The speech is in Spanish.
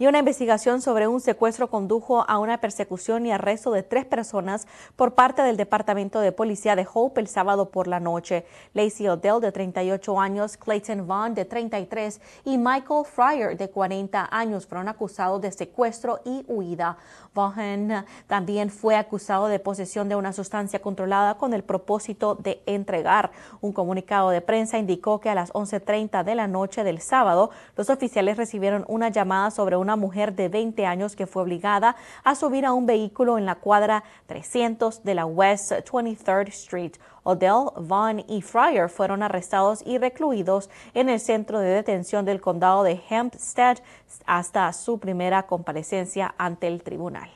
Y una investigación sobre un secuestro condujo a una persecución y arresto de tres personas por parte del Departamento de Policía de Hope el sábado por la noche. Lacey Odell, de 38 años, Clayton Vaughn, de 33, y Michael Fryer, de 40 años, fueron acusados de secuestro y huida. Vaughn también fue acusado de posesión de una sustancia controlada con el propósito de entregar. Un comunicado de prensa indicó que a las 11.30 de la noche del sábado, los oficiales recibieron una llamada sobre una mujer de 20 años que fue obligada a subir a un vehículo en la cuadra 300 de la West 23rd Street. Odell, Vaughn y Fryer fueron arrestados y recluidos en el centro de detención del condado de Hempstead hasta su primera comparecencia ante el tribunal.